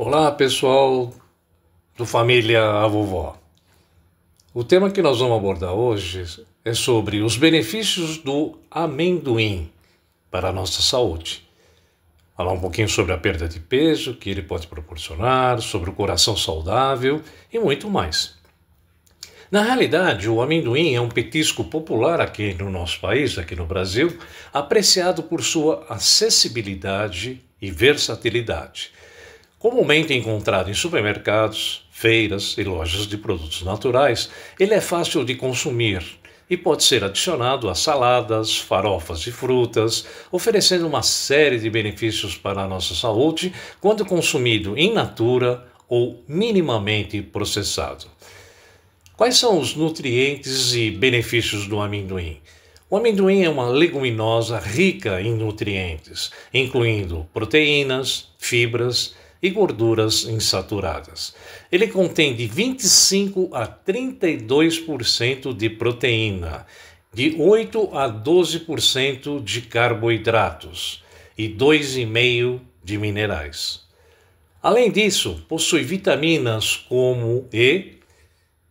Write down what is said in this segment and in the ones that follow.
Olá, pessoal do Família A Vovó. O tema que nós vamos abordar hoje é sobre os benefícios do amendoim para a nossa saúde. Falar um pouquinho sobre a perda de peso que ele pode proporcionar, sobre o coração saudável e muito mais. Na realidade, o amendoim é um petisco popular aqui no nosso país, aqui no Brasil, apreciado por sua acessibilidade e versatilidade Comumente encontrado em supermercados, feiras e lojas de produtos naturais, ele é fácil de consumir e pode ser adicionado a saladas, farofas e frutas, oferecendo uma série de benefícios para a nossa saúde quando consumido in natura ou minimamente processado. Quais são os nutrientes e benefícios do amendoim? O amendoim é uma leguminosa rica em nutrientes, incluindo proteínas, fibras, e gorduras insaturadas. Ele contém de 25 a 32% de proteína, de 8 a 12% de carboidratos e 2,5% de minerais. Além disso, possui vitaminas como E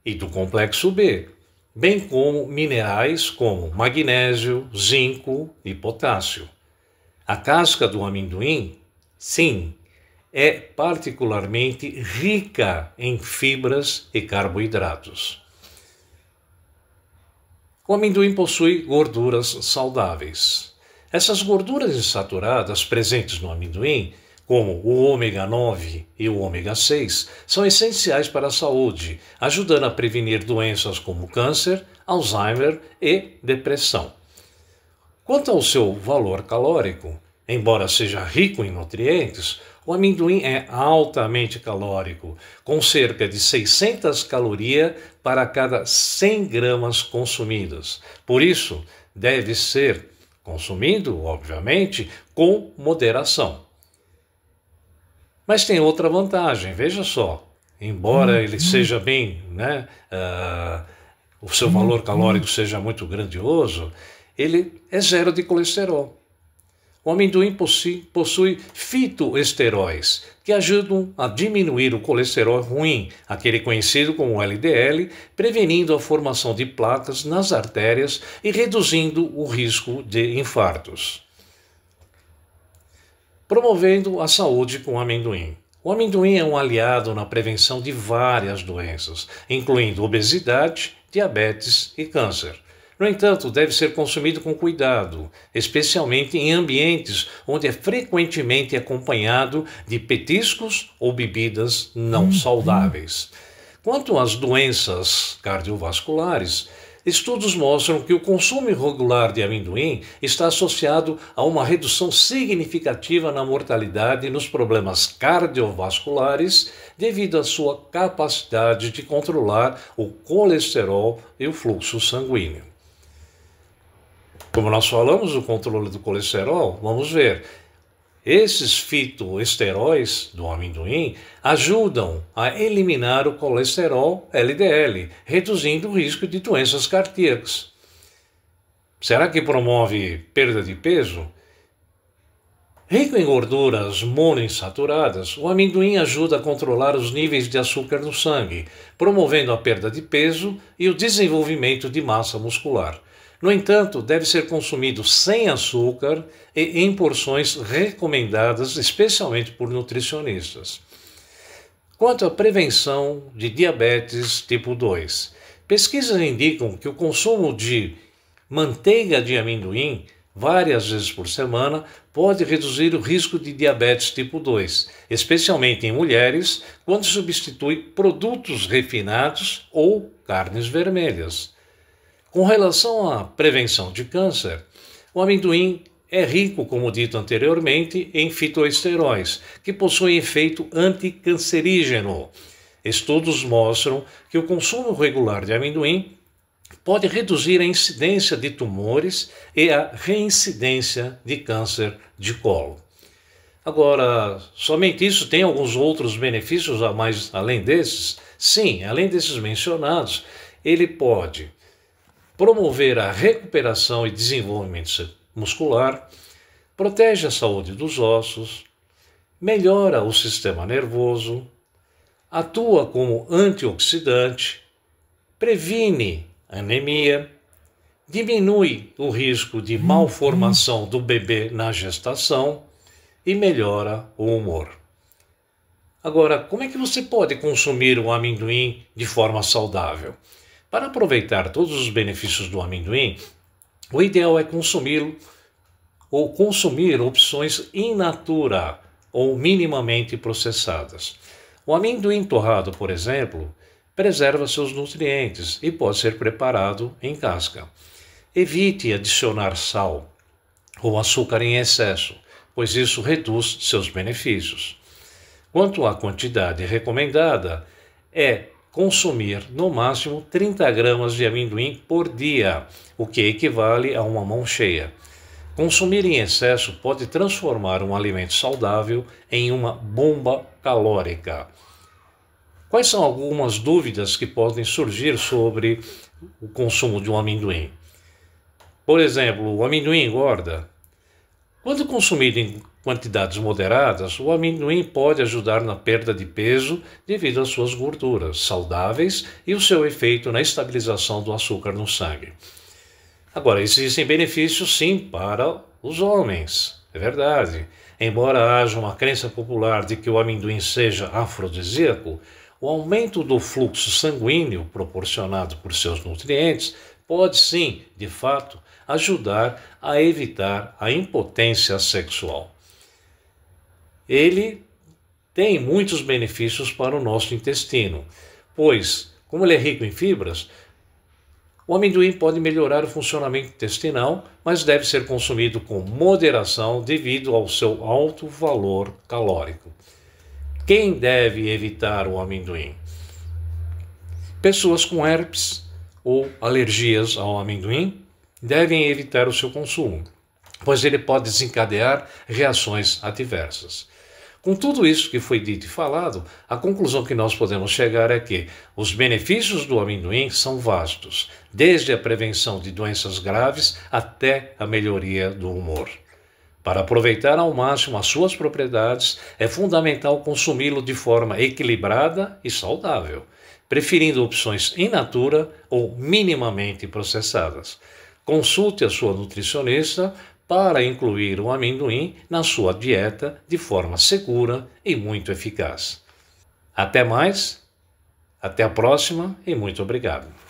e do complexo B, bem como minerais como magnésio, zinco e potássio. A casca do amendoim, sim, é particularmente rica em fibras e carboidratos. O amendoim possui gorduras saudáveis. Essas gorduras insaturadas presentes no amendoim, como o ômega 9 e o ômega 6, são essenciais para a saúde, ajudando a prevenir doenças como câncer, Alzheimer e depressão. Quanto ao seu valor calórico, embora seja rico em nutrientes, o amendoim é altamente calórico, com cerca de 600 calorias para cada 100 gramas consumidas. Por isso, deve ser consumido, obviamente, com moderação. Mas tem outra vantagem, veja só. Embora hum, ele hum. seja bem, né, uh, o seu valor hum, calórico seja muito grandioso, ele é zero de colesterol. O amendoim possui, possui fitoesteróis, que ajudam a diminuir o colesterol ruim, aquele conhecido como LDL, prevenindo a formação de placas nas artérias e reduzindo o risco de infartos. Promovendo a saúde com amendoim. O amendoim é um aliado na prevenção de várias doenças, incluindo obesidade, diabetes e câncer. No entanto, deve ser consumido com cuidado, especialmente em ambientes onde é frequentemente acompanhado de petiscos ou bebidas não uhum. saudáveis. Quanto às doenças cardiovasculares, Estudos mostram que o consumo irregular de amendoim está associado a uma redução significativa na mortalidade e nos problemas cardiovasculares devido à sua capacidade de controlar o colesterol e o fluxo sanguíneo. Como nós falamos do controle do colesterol, vamos ver. Esses fitoesteróis do amendoim ajudam a eliminar o colesterol LDL, reduzindo o risco de doenças cardíacas. Será que promove perda de peso? Rico em gorduras monoinsaturadas, o amendoim ajuda a controlar os níveis de açúcar no sangue, promovendo a perda de peso e o desenvolvimento de massa muscular. No entanto, deve ser consumido sem açúcar e em porções recomendadas, especialmente por nutricionistas. Quanto à prevenção de diabetes tipo 2, pesquisas indicam que o consumo de manteiga de amendoim várias vezes por semana pode reduzir o risco de diabetes tipo 2, especialmente em mulheres, quando substitui produtos refinados ou carnes vermelhas. Com relação à prevenção de câncer, o amendoim é rico, como dito anteriormente, em fitoesteróis, que possuem efeito anticancerígeno. Estudos mostram que o consumo regular de amendoim pode reduzir a incidência de tumores e a reincidência de câncer de colo. Agora, somente isso tem alguns outros benefícios a mais além desses? Sim, além desses mencionados, ele pode promover a recuperação e desenvolvimento muscular, protege a saúde dos ossos, melhora o sistema nervoso, atua como antioxidante, previne anemia, diminui o risco de malformação do bebê na gestação e melhora o humor. Agora, como é que você pode consumir o amendoim de forma saudável? Para aproveitar todos os benefícios do amendoim, o ideal é consumi-lo ou consumir opções in natura ou minimamente processadas. O amendoim torrado, por exemplo, preserva seus nutrientes e pode ser preparado em casca. Evite adicionar sal ou açúcar em excesso, pois isso reduz seus benefícios. Quanto à quantidade recomendada, é consumir no máximo 30 gramas de amendoim por dia, o que equivale a uma mão cheia. Consumir em excesso pode transformar um alimento saudável em uma bomba calórica. Quais são algumas dúvidas que podem surgir sobre o consumo de um amendoim? Por exemplo, o amendoim engorda? Quando consumido em quantidades moderadas, o amendoim pode ajudar na perda de peso devido às suas gorduras saudáveis e o seu efeito na estabilização do açúcar no sangue. Agora, existem benefícios sim para os homens, é verdade. Embora haja uma crença popular de que o amendoim seja afrodisíaco, o aumento do fluxo sanguíneo proporcionado por seus nutrientes pode sim, de fato, ajudar a evitar a impotência sexual ele tem muitos benefícios para o nosso intestino, pois, como ele é rico em fibras, o amendoim pode melhorar o funcionamento intestinal, mas deve ser consumido com moderação devido ao seu alto valor calórico. Quem deve evitar o amendoim? Pessoas com herpes ou alergias ao amendoim devem evitar o seu consumo, pois ele pode desencadear reações adversas. Com tudo isso que foi dito e falado, a conclusão que nós podemos chegar é que os benefícios do amendoim são vastos, desde a prevenção de doenças graves até a melhoria do humor. Para aproveitar ao máximo as suas propriedades, é fundamental consumi-lo de forma equilibrada e saudável, preferindo opções in natura ou minimamente processadas. Consulte a sua nutricionista para incluir o amendoim na sua dieta de forma segura e muito eficaz. Até mais, até a próxima e muito obrigado.